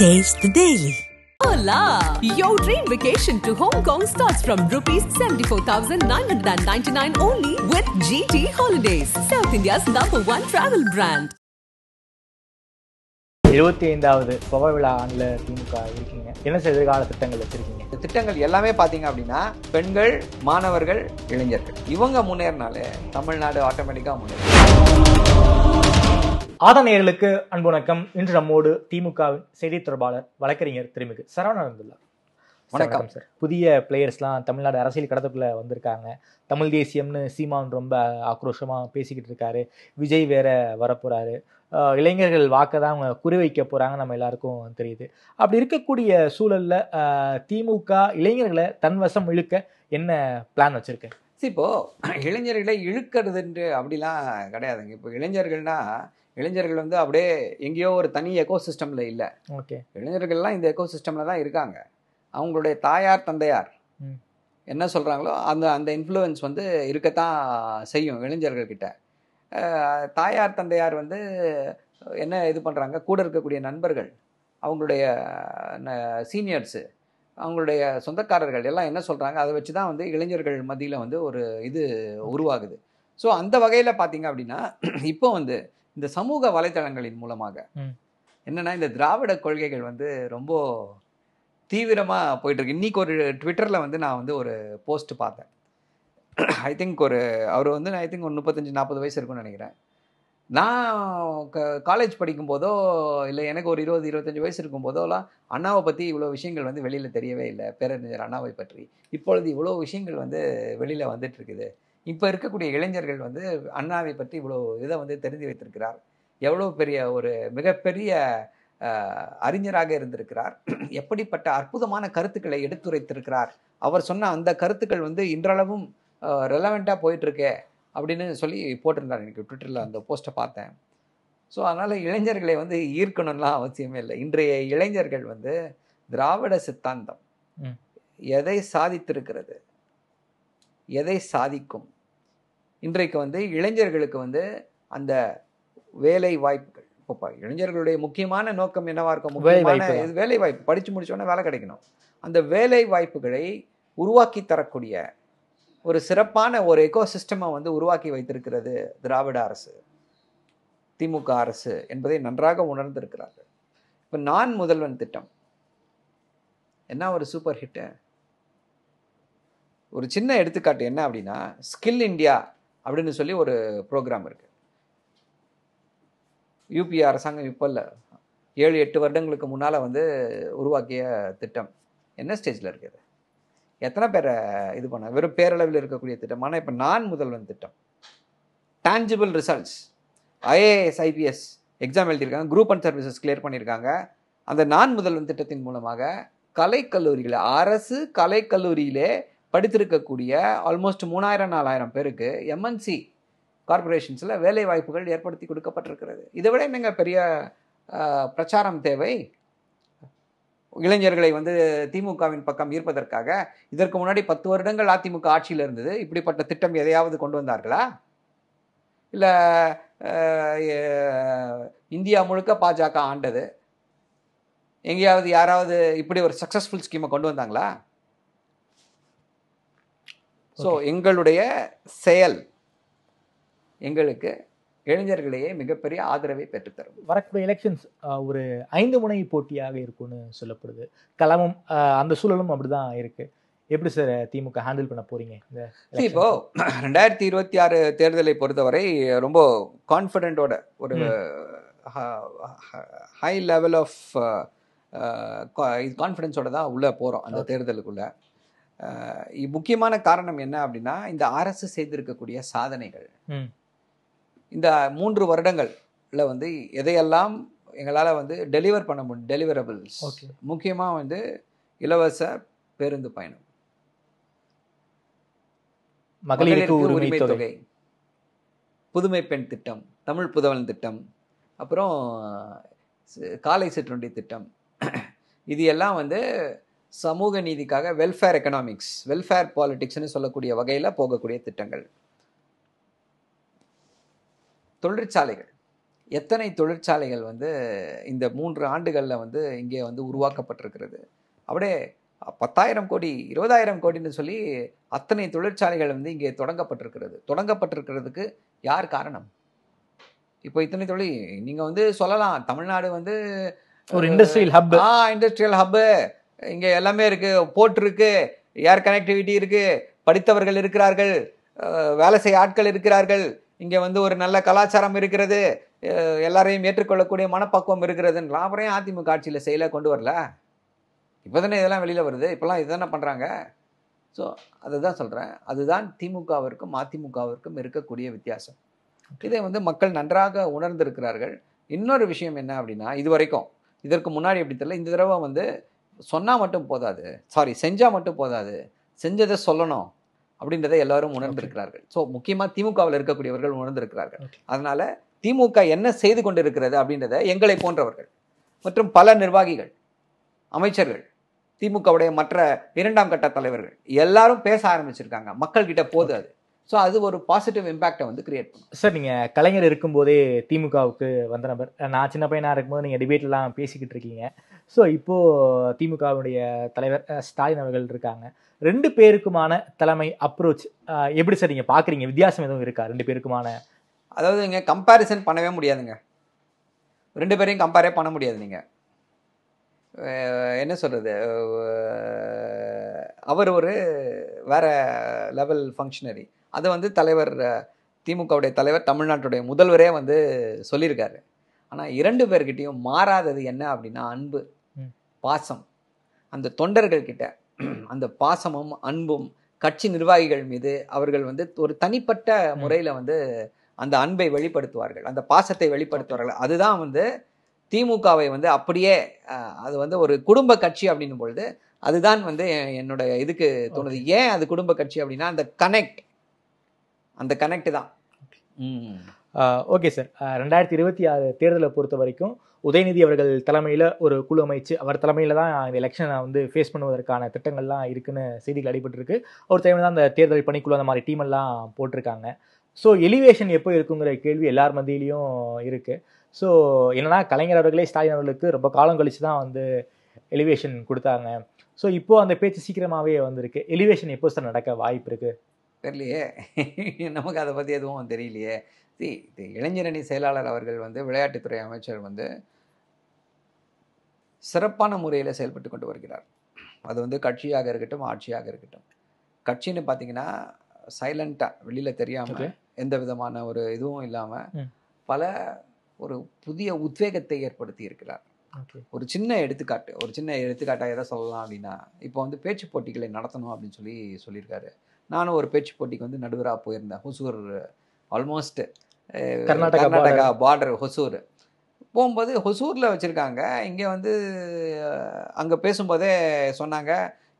Taste the daily. Hola! Your dream vacation to Hong Kong starts from rupees 74,999 only with GT Holidays, South India's number one travel brand. இருபத்தி ஐந்தாவது புகை விழா ஆண்டில் திமுக இருக்கீங்க என்ன செய்ய எதிர்கால திட்டங்கள் வச்சிருக்கீங்க இந்த திட்டங்கள் எல்லாமே பார்த்தீங்க அப்படின்னா பெண்கள் மாணவர்கள் இளைஞர்கள் இவங்க முன்னேறினாலே தமிழ்நாடு ஆட்டோமேட்டிக்காக முன்னேறும் ஆதனையர்களுக்கு அன்பு வணக்கம் இன்று நம்மோடு திமுகவின் செய்தி தொடர்பாளர் வழக்கறிஞர் திருமிகு சரவணன் வணக்கம் சார் புதிய பிளேயர்ஸ்லாம் தமிழ்நாடு அரசியல் கடத்துக்குள்ளே வந்திருக்காங்க தமிழ் தேசியம்னு சீமான் ரொம்ப ஆக்ரோஷமாக பேசிக்கிட்டு இருக்காரு விஜய் வேற வரப்போகிறாரு இளைஞர்கள் வாக்கை தான் அவங்க குறிவைக்க போகிறாங்க நம்ம எல்லாருக்கும் தெரியுது அப்படி இருக்கக்கூடிய சூழலில் திமுக இளைஞர்களை தன்வசம் இழுக்க என்ன பிளான் வச்சுருக்கு இப்போது இளைஞர்களை இழுக்கிறது என்று அப்படிலாம் கிடையாதுங்க இப்போ இளைஞர்கள்னால் இளைஞர்கள் வந்து அப்படியே எங்கேயோ ஒரு தனி எக்கோ சிஸ்டமில் இல்லை ஓகே இளைஞர்கள்லாம் இந்த எக்கோ சிஸ்டமில் தான் இருக்காங்க அவங்களுடைய தாயார் தந்தையார் என்ன சொல்கிறாங்களோ அந்த அந்த இன்ஃப்ளூயன்ஸ் வந்து இருக்கத்தான் செய்யும் இளைஞர்கள்கிட்ட தாயார் தந்தையார் வந்து என்ன இது பண்ணுறாங்க கூட இருக்கக்கூடிய நண்பர்கள் அவங்களுடைய சீனியர்ஸு அவங்களுடைய சொந்தக்காரர்கள் எல்லாம் என்ன சொல்கிறாங்க அதை வச்சு தான் வந்து இளைஞர்கள் மத்தியில் வந்து ஒரு இது உருவாகுது ஸோ அந்த வகையில் பார்த்தீங்க அப்படின்னா இப்போ வந்து இந்த சமூக வலைதளங்களின் மூலமாக என்னன்னா இந்த திராவிட கொள்கைகள் வந்து ரொம்ப தீவிரமாக போயிட்டுருக்கு இன்றைக்கி ஒரு ட்விட்டரில் வந்து நான் வந்து ஒரு போஸ்ட் பார்த்தேன் ஐ திங்க் ஒரு அவர் வந்து ஐ திங்க் ஒரு முப்பத்தஞ்சு நாற்பது வயசு இருக்கும்னு நினைக்கிறேன் நான் க காலேஜ் படிக்கும்போதோ இல்லை எனக்கு ஒரு இருபது இருபத்தஞ்சி வயசு இருக்கும் போதோலாம் அண்ணாவை பற்றி இவ்வளோ விஷயங்கள் வந்து வெளியில் தெரியவே இல்லை பேரறிஞர் அண்ணாவை பற்றி இப்பொழுது இவ்வளோ விஷயங்கள் வந்து வெளியில் வந்துட்டு இருக்குது இப்போ இருக்கக்கூடிய இளைஞர்கள் வந்து அண்ணாவை பற்றி இவ்வளோ இதை வந்து தெரிஞ்சு வைத்திருக்கிறார் எவ்வளோ பெரிய ஒரு மிகப்பெரிய அறிஞராக இருந்திருக்கிறார் எப்படிப்பட்ட அற்புதமான கருத்துக்களை எடுத்துரைத்திருக்கிறார் அவர் சொன்ன அந்த கருத்துக்கள் வந்து இன்றளவும் ரெலவெண்ட்டாக போயிட்டுருக்கே அப்படின்னு சொல்லி போட்டிருந்தார் எனக்கு ட்விட்டரில் அந்த போஸ்ட்டை பார்த்தேன் ஸோ அதனால் இளைஞர்களை வந்து ஈர்க்கணும்லாம் அவசியமே இல்லை இன்றைய இளைஞர்கள் வந்து திராவிட சித்தாந்தம் எதை சாதித்திருக்கிறது எதை சாதிக்கும் இன்றைக்கு வந்து இளைஞர்களுக்கு வந்து அந்த வேலை வாய்ப்புகள் இப்போ இளைஞர்களுடைய முக்கியமான நோக்கம் என்னவா இருக்கும் முக்கியமான வேலை வாய்ப்பு படித்து முடிச்சோடனே வேலை கிடைக்கணும் அந்த வேலை வாய்ப்புகளை உருவாக்கி தரக்கூடிய ஒரு சிறப்பான ஒரு எக்கோசிஸ்டமை வந்து உருவாக்கி வைத்திருக்கிறது திராவிட அரசு திமுக அரசு என்பதை நன்றாக உணர்ந்திருக்கிறார்கள் இப்போ நான் முதல்வன் திட்டம் என்ன ஒரு சூப்பர் ஹிட்டு ஒரு சின்ன எடுத்துக்காட்டு என்ன அப்படின்னா ஸ்கில் இந்தியா அப்படின்னு சொல்லி ஒரு ப்ரோக்ராம் இருக்குது யூபிஏ அரசாங்கம் இப்போ இல்லை ஏழு எட்டு வருடங்களுக்கு முன்னால் வந்து உருவாக்கிய திட்டம் என்ன ஸ்டேஜில் இருக்குது எத்தனை பேரை இது பண்ண வெறும் பேரளவில் இருக்கக்கூடிய திட்டம் ஆனால் இப்போ நான் முதல்வன் திட்டம் tangible results IAS IPS exam எழுதியிருக்காங்க குரூப் அண்ட் சர்வீசஸ் கிளியர் பண்ணியிருக்காங்க அந்த நான் முதல்வன் திட்டத்தின் மூலமாக கலைக்கல்லூரிகளை அரசு கலைக்கல்லூரியிலே படித்திருக்கக்கூடிய ஆல்மோஸ்ட் மூணாயிரம் நாலாயிரம் பேருக்கு எம்என்சி கார்பரேஷன்ஸில் வேலை வாய்ப்புகள் ஏற்படுத்தி கொடுக்கப்பட்டிருக்கிறது இதை விட என்னங்க பெரிய பிரச்சாரம் தேவை இளைஞர்களை வந்து திமுகவின் பக்கம் ஈர்ப்பதற்காக இதற்கு முன்னாடி பத்து வருடங்கள் அதிமுக ஆட்சியில் இருந்தது இப்படிப்பட்ட திட்டம் எதையாவது கொண்டு வந்தார்களா இல்லை இந்தியா முழுக்க பாஜக ஆண்டது எங்கேயாவது யாராவது இப்படி ஒரு சக்ஸஸ்ஃபுல் ஸ்கீமை கொண்டு வந்தாங்களா ஸோ எங்களுடைய செயல் எங்களுக்கு இளைஞர்களிடையே மிகப்பெரிய ஆதரவை பெற்றுத்தரும் வரக்கூடிய எலெக்ஷன்ஸ் ஒரு ஐந்து முனை போட்டியாக இருக்கும்னு சொல்லப்படுது களமும் அந்த சூழலும் அப்படிதான் இருக்கு எப்படி சார் திமுக ஹேண்டில் பண்ண போறீங்க இப்போ ரெண்டாயிரத்தி இருபத்தி ஆறு தேர்தலை பொறுத்தவரை ரொம்ப கான்ஃபிடென்ட்டோட ஒரு ஹை லெவல் ஆஃப் கான்ஃபிடென்ஸோட தான் உள்ளே போகிறோம் அந்த தேர்தலுக்குள்ளே முக்கியமான காரணம் என்ன அப்படின்னா இந்த அரசு செய்திருக்கக்கூடிய சாதனைகள் இந்த மூன்று வருடங்கள்ல வந்து எதையெல்லாம் எங்களால் வந்து டெலிவர் பண்ண முடியும் டெலிவரபிள்ஸ் முக்கியமாக வந்து இலவச பேருந்து பயணம் மகளிருக்கு உரிமை தொகை புதுமை பெண் திட்டம் தமிழ் புதவன் திட்டம் அப்புறம் காலை சிற்றுண்டி திட்டம் இது எல்லாம் வந்து சமூக நீதிக்காக வெல்ஃபேர் எக்கனாமிக்ஸ் வெல்ஃபேர் பாலிட்டிக்ஸ்னு சொல்லக்கூடிய வகையில் போகக்கூடிய திட்டங்கள் தொழிற்சாலைகள் எத்தனை தொழிற்சாலைகள் வந்து இந்த மூன்று ஆண்டுகளில் வந்து இங்கே வந்து உருவாக்கப்பட்டிருக்கிறது அப்படியே பத்தாயிரம் கோடி இருபதாயிரம் கோடின்னு சொல்லி அத்தனை தொழிற்சாலைகள் வந்து இங்கே தொடங்கப்பட்டிருக்கிறது தொடங்கப்பட்டிருக்கிறதுக்கு யார் காரணம் இப்போ இத்தனை தொழில் நீங்கள் வந்து சொல்லலாம் தமிழ்நாடு வந்து ஒரு இண்டஸ்ட்ரியல் ஹப் ஆ இண்டஸ்ட்ரியல் ஹப்பு இங்கே எல்லாமே இருக்குது போட் இருக்குது ஏர் கனெக்டிவிட்டி இருக்குது படித்தவர்கள் இருக்கிறார்கள் வேலை செய்ய ஆட்கள் இருக்கிறார்கள் இங்கே வந்து ஒரு நல்ல கலாச்சாரம் இருக்கிறது எல்லாரையும் ஏற்றுக்கொள்ளக்கூடிய மனப்பக்குவம் இருக்கிறதுன்னு அப்புறம் அதிமுக ஆட்சியில் செயலை கொண்டு வரல இப்போ தானே இதெல்லாம் வெளியில் வருது இப்போல்லாம் இதுதானே பண்ணுறாங்க ஸோ அதுதான் சொல்கிறேன் அதுதான் திமுகவிற்கும் அதிமுகவிற்கும் இருக்கக்கூடிய வித்தியாசம் இதை வந்து மக்கள் நன்றாக உணர்ந்திருக்கிறார்கள் இன்னொரு விஷயம் என்ன அப்படின்னா இது வரைக்கும் இதற்கு முன்னாடி எப்படி தெரியல இந்த தடவை வந்து சொன்னால் மட்டும் போதாது சாரி செஞ்சால் மட்டும் போதாது செஞ்சதை சொல்லணும் அப்படின்றத எல்லாரும் உணர்ந்திருக்கிறார்கள் ஸோ முக்கியமாக திமுகவில் இருக்கக்கூடியவர்கள் உணர்ந்திருக்கிறார்கள் அதனால் திமுக என்ன செய்து கொண்டிருக்கிறது அப்படின்றத எங்களை போன்றவர்கள் மற்றும் பல நிர்வாகிகள் அமைச்சர்கள் திமுகவுடைய மற்ற இரண்டாம் கட்ட தலைவர்கள் எல்லாரும் பேச ஆரம்பிச்சிருக்காங்க மக்கள்கிட்ட போது அது ஸோ அது ஒரு பாசிட்டிவ் இம்பாக்டை வந்து கிரியேட் பண்ணும் சார் நீங்கள் கலைஞர் இருக்கும்போதே திமுகவுக்கு வந்த நபர் நான் சின்ன பையனாக இருக்கும்போது நீங்கள் டிபேட்லாம் பேசிக்கிட்டு இருக்கீங்க ஸோ இப்போது திமுகவுடைய தலைவர் ஸ்டாலின் அவர்கள் இருக்காங்க ரெண்டு பேருக்குமான தலைமை அப்ரோச் எப்படி சார் நீங்கள் பார்க்குறீங்க வித்தியாசம் எதுவும் இருக்கா ரெண்டு பேருக்குமான அதாவது நீங்கள் கம்பேரிசன் பண்ணவே முடியாதுங்க ரெண்டு பேரையும் கம்பேரே பண்ண முடியாது நீங்கள் என்ன சொல்கிறது அவர் ஒரு வேற லெவல் ஃபங்க்ஷனரி அதை வந்து தலைவர் திமுகவுடைய தலைவர் தமிழ்நாட்டுடைய முதல்வரே வந்து சொல்லியிருக்காரு ஆனால் இரண்டு பேர்கிட்டையும் மாறாதது என்ன அப்படின்னா அன்பு பாசம் அந்த தொண்டர்கள்கிட்ட அந்த பாசமும் அன்பும் கட்சி நிர்வாகிகள் மீது அவர்கள் வந்து ஒரு தனிப்பட்ட முறையில் வந்து அந்த அன்பை வெளிப்படுத்துவார்கள் அந்த பாசத்தை வெளிப்படுத்துவார்கள் அதுதான் வந்து திமுகவை வந்து அப்படியே அது வந்து ஒரு குடும்ப கட்சி அப்படின்னும் பொழுது அதுதான் வந்து என்னோட இதுக்கு தோணுது ஏன் அது குடும்ப கட்சி அப்படின்னா அந்த கனெக்ட் அந்த கனெக்ட் தான் ஓகே சார் ரெண்டாயிரத்தி இருபத்தி ஆறு தேர்தலை பொறுத்த வரைக்கும் உதயநிதி அவர்கள் தலைமையில் ஒரு குழு அமைச்சு அவர் தலைமையில் தான் இந்த எலெக்ஷனை வந்து ஃபேஸ் பண்ணுவதற்கான திட்டங்கள்லாம் இருக்குன்னு செய்திகள் அடிபட்டுருக்கு அவர் தலைமையில் தான் அந்த தேர்தல் பணிக்குழு அந்த மாதிரி டீமெல்லாம் போட்டிருக்காங்க ஸோ எலிவேஷன் எப்போ இருக்குங்கிற கேள்வி எல்லார் மத்தியிலையும் இருக்குது ஸோ என்னென்னா கலைஞர் அவர்களே ஸ்டாலின் அவர்களுக்கு ரொம்ப காலம் கழித்து தான் வந்து எலிவேஷன் கொடுத்தாங்க ஸோ இப்போது அந்த பேச்சு சீக்கிரமாகவே வந்திருக்கு எலிவேஷன் எப்போ சார் நடக்க வாய்ப்பு இருக்குது தெரியலையே நமக்கு அதை பற்றி எதுவும் தெரியலையே சி இது இளைஞரணி செயலாளர் அவர்கள் வந்து விளையாட்டுத்துறை அமைச்சர் வந்து சிறப்பான முறையில் செயல்பட்டு கொண்டு வருகிறார் அது வந்து கட்சியாக இருக்கட்டும் ஆட்சியாக இருக்கட்டும் கட்சின்னு பார்த்தீங்கன்னா சைலண்ட்டாக வெளியில் தெரியாமல் எந்த விதமான ஒரு இதுவும் இல்லாமல் பல ஒரு புதிய உத்வேகத்தை ஏற்படுத்தி இருக்கிறார் ஒரு சின்ன எடுத்துக்காட்டு ஒரு சின்ன எடுத்துக்காட்டாக எதை சொல்லலாம் அப்படின்னா இப்போ வந்து பேச்சு போட்டிகளை நடத்தணும் அப்படின்னு சொல்லி சொல்லியிருக்காரு நானும் ஒரு பேச்சு போட்டிக்கு வந்து நடுவராக போயிருந்தேன் ஹொசூர் ஆல்மோஸ்ட் கர்நாடகா கர்நாடகா பார்டர் ஹொசூர் போகும்போது ஹொசூரில் வச்சுருக்காங்க இங்கே வந்து அங்கே பேசும்போதே சொன்னாங்க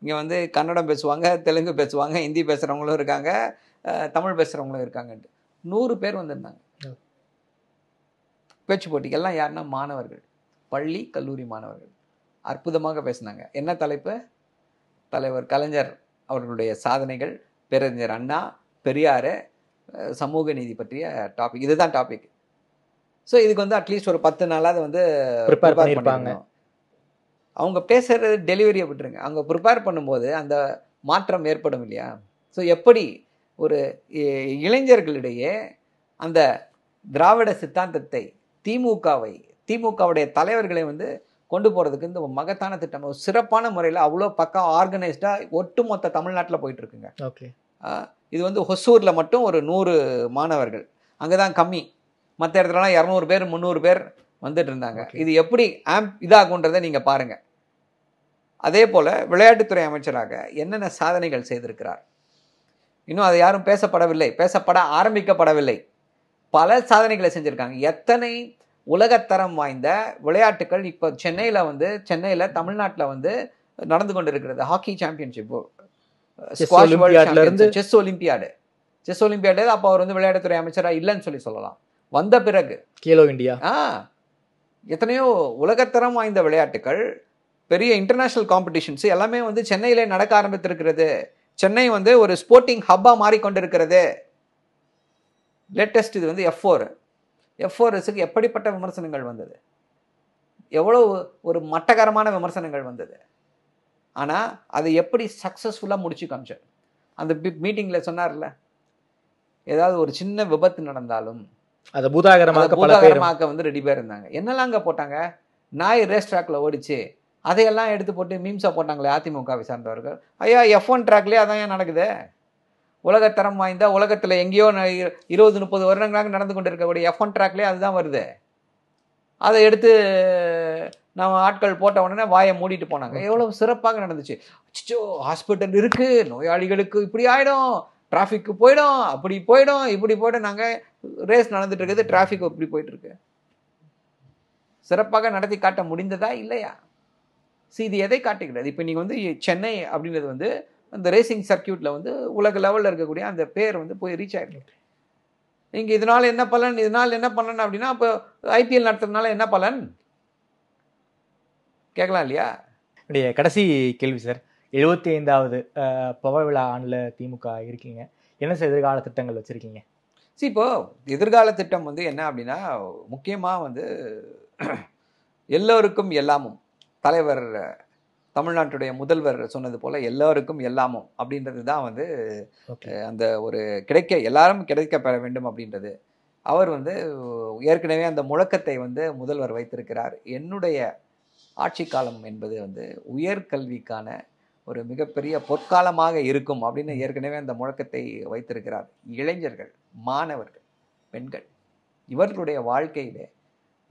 இங்கே வந்து கன்னடம் பேசுவாங்க தெலுங்கு பேசுவாங்க ஹிந்தி பேசுகிறவங்களும் இருக்காங்க தமிழ் பேசுகிறவங்களும் இருக்காங்கன்ட்டு நூறு பேர் வந்திருந்தாங்க பேச்சு போட்டிகள்லாம் யாருன்னா மாணவர்கள் பள்ளி கல்லூரி மாணவர்கள் அற்புதமாக பேசினாங்க என்ன தலைப்பு தலைவர் கலைஞர் அவர்களுடைய சாதனைகள் பேரறிஞர் அண்ணா பெரியார் சமூக நீதி பற்றிய டாபிக் இதுதான் டாபிக் ஸோ இதுக்கு வந்து அட்லீஸ்ட் ஒரு பத்து நாளாவது வந்து ப்ரிப்பேர் பண்ணியிருப்பாங்க அவங்க பேசுகிறது டெலிவரியை விட்டுருங்க அவங்க ப்ரிப்பேர் பண்ணும்போது அந்த மாற்றம் ஏற்படும் இல்லையா ஸோ எப்படி ஒரு இளைஞர்களிடையே அந்த திராவிட சித்தாந்தத்தை திமுகவை திமுகவுடைய தலைவர்களை வந்து கொண்டு போகிறதுக்கு இந்த மகத்தான திட்டம் ஒரு சிறப்பான முறையில் அவ்வளோ பக்கம் ஆர்கனைஸ்டாக ஒட்டுமொத்த தமிழ்நாட்டில் போயிட்டுருக்குங்க ஓகே இது வந்து ஹொசூரில் மட்டும் ஒரு நூறு மாணவர்கள் அங்கே தான் கம்மி மற்ற இடத்துலலாம் இரநூறு பேர் முந்நூறு பேர் வந்துட்டு இருந்தாங்க இது எப்படி ஆம் இதாகுன்றதை நீங்கள் பாருங்கள் அதே போல் விளையாட்டுத்துறை அமைச்சராக என்னென்ன சாதனைகள் செய்திருக்கிறார் இன்னும் அதை யாரும் பேசப்படவில்லை பேசப்பட ஆரம்பிக்கப்படவில்லை பல சாதனைகளை செஞ்சுருக்காங்க எத்தனை உலகத்தரம் வாய்ந்த விளையாட்டுகள் இப்போ சென்னையில் வந்து சென்னையில் தமிழ்நாட்டில் வந்து நடந்து கொண்டு இருக்கிறது hockey championship chess Olympiad chess Olympiad அப்போ அவர் வந்து விளையாட்டுத்துறை அமைச்சராக இல்லைன்னு சொல்லி சொல்லலாம் வந்த பிறகு கேலோ இந்தியா ஆ எத்தனையோ உலகத்தரம் வாய்ந்த விளையாட்டுகள் பெரிய இன்டர்நேஷ்னல் காம்படிஷன்ஸ் எல்லாமே வந்து சென்னையிலே நடக்க ஆரம்பித்திருக்கிறது சென்னை வந்து ஒரு ஸ்போர்ட்டிங் ஹப்பாக மாறிக்கொண்டிருக்கிறது லேட்டஸ்ட் இது வந்து எஃப் ஃபோர் எஃப்ஓஆர்எஸுக்கு எப்படிப்பட்ட விமர்சனங்கள் வந்தது எவ்வளோ ஒரு மட்டகரமான விமர்சனங்கள் வந்தது ஆனால் அதை எப்படி சக்ஸஸ்ஃபுல்லாக முடிச்சு காமிச்சார் அந்த மீட்டிங்கில் சொன்னார்ல ஏதாவது ஒரு சின்ன விபத்து நடந்தாலும் அதை பூதாகரமாக பூதாகரமாக வந்து ரெடி பேர் இருந்தாங்க என்னெல்லாம் அங்கே போட்டாங்க நாய் ரேஸ் ட்ராக்ல ஓடிச்சு அதையெல்லாம் எடுத்து போட்டு மீம்ஸாக போட்டாங்களே அதிமுகவை சார்ந்தவர்கள் ஐயா எஃப் ஒன் ட்ராக்லேயே அதான் ஏன் நடக்குது உலகத்தரம் வாய்ந்த உலகத்தில் எங்கேயோ இருபது முப்பது வருடங்களாக நடந்து கொண்டிருக்கக்கூடிய எஃப் ஒன் ட்ராக்லேயே அதுதான் வருது அதை எடுத்து நம்ம ஆட்கள் போட்ட உடனே வாயை மூடிட்டு போனாங்க எவ்வளோ சிறப்பாக நடந்துச்சு அச்சோ ஹாஸ்பிட்டல் இருக்குது நோயாளிகளுக்கு இப்படி ஆகிடும் டிராஃபிக்கு போயிடும் அப்படி போயிடும் இப்படி போய்டும் நாங்கள் ரேஸ் நடந்துட்டுருக்குது டிராஃபிக் இப்படி போயிட்டுருக்கு சிறப்பாக நடத்தி காட்ட முடிந்ததா இல்லையா சி இது எதை காட்டுகிறது இப்போ நீங்கள் வந்து சென்னை அப்படின்றது வந்து அந்த ரேசிங் சர்க்கியூட்டில் வந்து உலக லெவலில் இருக்கக்கூடிய அந்த பேர் வந்து போய் ரீச் ஆகிருக்கு நீங்கள் இதனால் என்ன பலன் இதனால் என்ன பண்ணணும் அப்படின்னா இப்போ ஐபிஎல் நடத்துறதுனால என்ன பலன் கேட்கலாம் இல்லையா அப்படியே கடைசி கேள்வி சார் எழுபத்தி ஐந்தாவது பவர் விழா ஆண்டில் திமுக இருக்கீங்க என்ன சார் எதிர்கால திட்டங்கள் வச்சுருக்கீங்க சி இப்போது எதிர்கால திட்டம் வந்து என்ன அப்படின்னா முக்கியமாக வந்து எல்லோருக்கும் எல்லாமும் தலைவர் தமிழ்நாட்டுடைய முதல்வர் சொன்னது போல் எல்லோருக்கும் எல்லாமும் அப்படின்றது தான் வந்து அந்த ஒரு கிடைக்க எல்லாரும் கிடைக்க பெற வேண்டும் அப்படின்றது அவர் வந்து ஏற்கனவே அந்த முழக்கத்தை வந்து முதல்வர் வைத்திருக்கிறார் என்னுடைய ஆட்சி காலம் என்பது வந்து உயர்கல்விக்கான ஒரு மிகப்பெரிய பொற்காலமாக இருக்கும் அப்படின்னு ஏற்கனவே அந்த முழக்கத்தை வைத்திருக்கிறார் இளைஞர்கள் மாணவர்கள் பெண்கள் இவர்களுடைய வாழ்க்கையிலே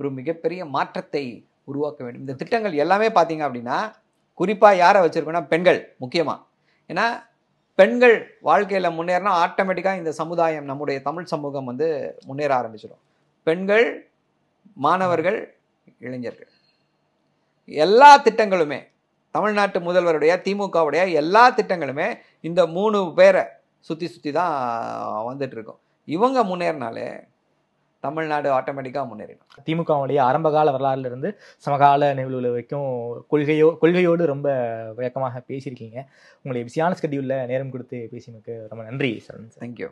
ஒரு மிகப்பெரிய மாற்றத்தை உருவாக்க வேண்டும் இந்த திட்டங்கள் எல்லாமே பார்த்தீங்க அப்படின்னா குறிப்பாக யாரை வச்சுருக்கோன்னா பெண்கள் முக்கியமாக ஏன்னா பெண்கள் வாழ்க்கையில் முன்னேறினா ஆட்டோமேட்டிக்காக இந்த சமுதாயம் நம்முடைய தமிழ் சமூகம் வந்து முன்னேற ஆரம்பிச்சிடும் பெண்கள் மாணவர்கள் இளைஞர்கள் எல்லா திட்டங்களுமே தமிழ்நாட்டு முதல்வருடைய திமுகவுடைய எல்லா திட்டங்களுமே இந்த மூணு பேரை சுற்றி சுற்றி தான் வந்துட்டுருக்கோம் இவங்க முன்னேறினாலே தமிழ்நாடு ஆட்டோமேட்டிக்காக முன்னேறிடும் திமுகவுடைய ஆரம்பகால வரலாறுல இருந்து சமகால நிகழ்வுகள் வரைக்கும் கொள்கையோ கொள்கையோடு ரொம்ப வழக்கமாக பேசியிருக்கீங்க உங்களுடைய விசியான ஸ்கெடியூலில் நேரம் கொடுத்து பேசினதுக்கு ரொம்ப நன்றி சார் தேங்க்யூ